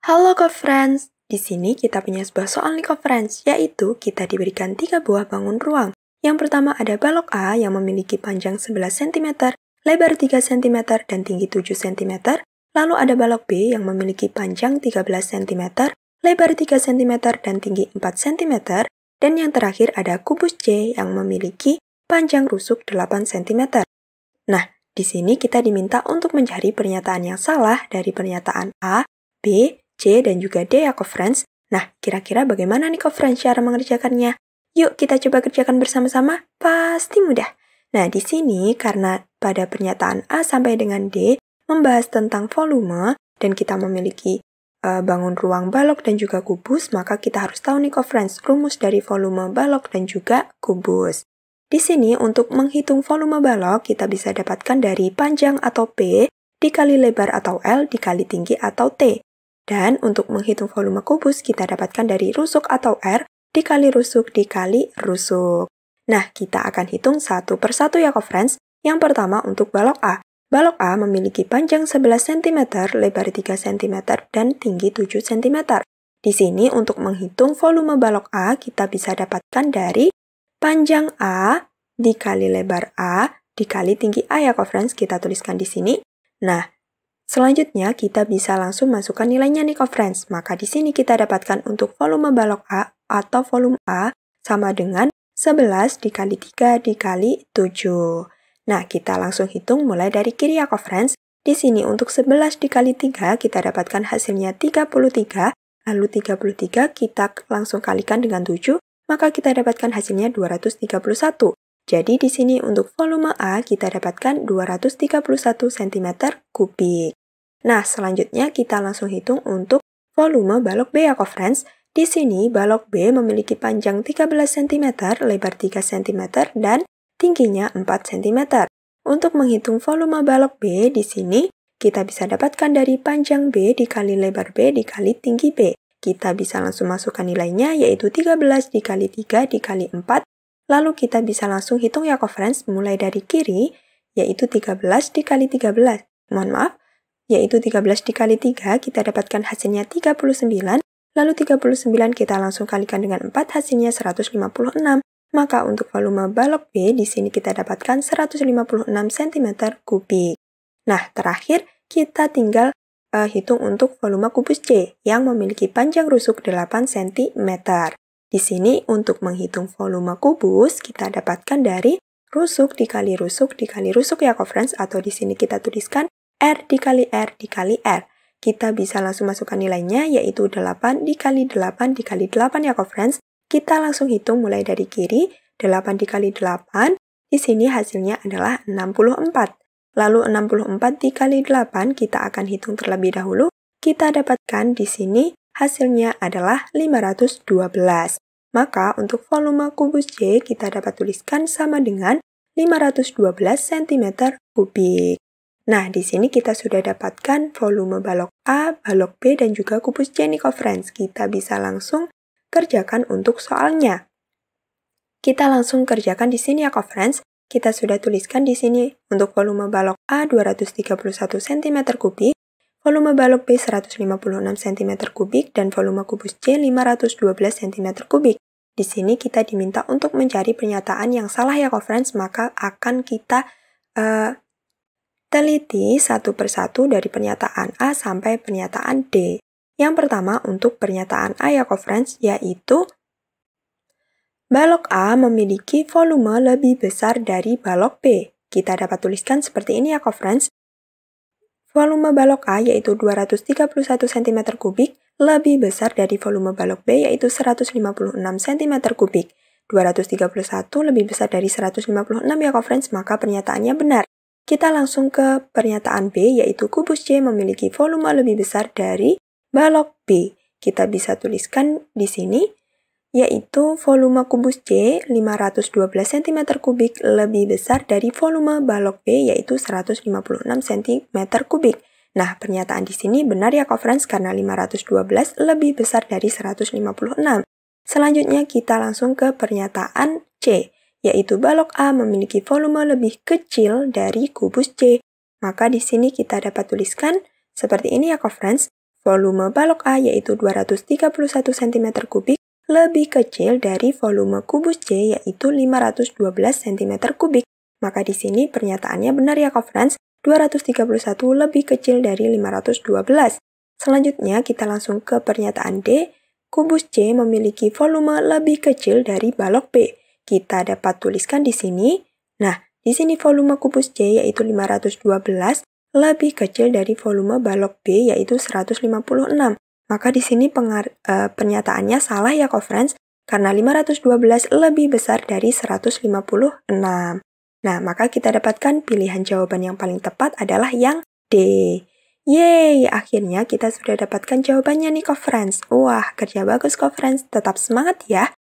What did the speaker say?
Halo Code Friends, di sini kita punya sebuah soal Code Friends, yaitu kita diberikan tiga buah bangun ruang. Yang pertama ada balok A yang memiliki panjang 11 cm, lebar 3 cm, dan tinggi 7 cm. Lalu ada balok B yang memiliki panjang 13 cm, lebar 3 cm, dan tinggi 4 cm. Dan yang terakhir ada kubus C yang memiliki panjang rusuk 8 cm. Nah, di sini kita diminta untuk mencari pernyataan yang salah dari pernyataan A, B, C, dan juga D ya friends. Nah, kira-kira bagaimana nih friends cara mengerjakannya? Yuk kita coba kerjakan bersama-sama, pasti mudah. Nah, di sini karena pada pernyataan A sampai dengan D membahas tentang volume dan kita memiliki uh, bangun ruang balok dan juga kubus, maka kita harus tahu nih friends rumus dari volume balok dan juga kubus. Di sini untuk menghitung volume balok kita bisa dapatkan dari panjang atau P dikali lebar atau L dikali tinggi atau T. Dan untuk menghitung volume kubus kita dapatkan dari rusuk atau R dikali rusuk dikali rusuk. Nah, kita akan hitung satu persatu ya ke friends. Yang pertama untuk balok A. Balok A memiliki panjang 11 cm, lebar 3 cm, dan tinggi 7 cm. Di sini untuk menghitung volume balok A kita bisa dapatkan dari panjang A dikali lebar A dikali tinggi A ya, friends. Kita tuliskan di sini. Nah, Selanjutnya, kita bisa langsung masukkan nilainya nih ke friends. Maka di sini kita dapatkan untuk volume balok A atau volume A sama dengan 11 dikali 3 dikali 7. Nah, kita langsung hitung mulai dari kiri ya ke friends. Di sini untuk 11 dikali 3 kita dapatkan hasilnya 33, lalu 33 kita langsung kalikan dengan 7, maka kita dapatkan hasilnya 231. Jadi di sini untuk volume A kita dapatkan 231 cm kubik. Nah, selanjutnya kita langsung hitung untuk volume balok B ya, friends. Di sini, balok B memiliki panjang 13 cm, lebar 3 cm, dan tingginya 4 cm. Untuk menghitung volume balok B di sini, kita bisa dapatkan dari panjang B dikali lebar B dikali tinggi B. Kita bisa langsung masukkan nilainya yaitu 13 dikali 3 dikali 4. Lalu kita bisa langsung hitung ya friends mulai dari kiri yaitu 13 dikali 13. Mohon maaf, yaitu 13 dikali 3, kita dapatkan hasilnya 39, lalu 39 kita langsung kalikan dengan 4, hasilnya 156. Maka untuk volume balok B di sini kita dapatkan 156 cm kubik. Nah, terakhir kita tinggal uh, hitung untuk volume kubus C yang memiliki panjang rusuk 8 cm. Di sini untuk menghitung volume kubus kita dapatkan dari rusuk dikali rusuk dikali rusuk ya, conference, atau di sini kita tuliskan R dikali R dikali R. Kita bisa langsung masukkan nilainya, yaitu 8 dikali 8 dikali 8 ya, friends. Kita langsung hitung mulai dari kiri, 8 dikali 8, di sini hasilnya adalah 64. Lalu 64 dikali 8 kita akan hitung terlebih dahulu. Kita dapatkan di sini hasilnya adalah 512. Maka untuk volume kubus C kita dapat tuliskan sama dengan 512 cm kubik. Nah, di sini kita sudah dapatkan volume balok A, balok B, dan juga kubus J nih friends. Kita bisa langsung kerjakan untuk soalnya. Kita langsung kerjakan di sini ya friends. Kita sudah tuliskan di sini untuk volume balok A 231 cm 3 volume balok B 156 cm 3 dan volume kubus C 512 cm 3 Di sini kita diminta untuk mencari pernyataan yang salah ya friends, maka akan kita uh, Teliti satu persatu dari pernyataan A sampai pernyataan D. Yang pertama untuk pernyataan A ya, conference, yaitu balok A memiliki volume lebih besar dari balok B. Kita dapat tuliskan seperti ini ya, conference. Volume balok A yaitu 231 cm3 lebih besar dari volume balok B yaitu 156 cm3. 231 lebih besar dari 156 ya, conference, maka pernyataannya benar. Kita langsung ke pernyataan B, yaitu kubus C memiliki volume lebih besar dari balok B. Kita bisa tuliskan di sini, yaitu volume kubus C 512 cm3 lebih besar dari volume balok B, yaitu 156 cm3. Nah, pernyataan di sini benar ya, conference, karena 512 lebih besar dari 156. Selanjutnya, kita langsung ke pernyataan C yaitu balok A memiliki volume lebih kecil dari kubus C. Maka di sini kita dapat tuliskan seperti ini ya, conference, Volume balok A yaitu 231 cm 3 lebih kecil dari volume kubus C yaitu 512 cm 3 Maka di sini pernyataannya benar ya, conference, 231 lebih kecil dari 512. Selanjutnya kita langsung ke pernyataan D. Kubus C memiliki volume lebih kecil dari balok B. Kita dapat tuliskan di sini. Nah, di sini volume kubus C yaitu 512 lebih kecil dari volume balok B yaitu 156. Maka di sini pengar, e, pernyataannya salah ya, conference, karena 512 lebih besar dari 156. Nah, maka kita dapatkan pilihan jawaban yang paling tepat adalah yang D. Yeay, akhirnya kita sudah dapatkan jawabannya nih, conference. Wah, kerja bagus, conference. Tetap semangat ya.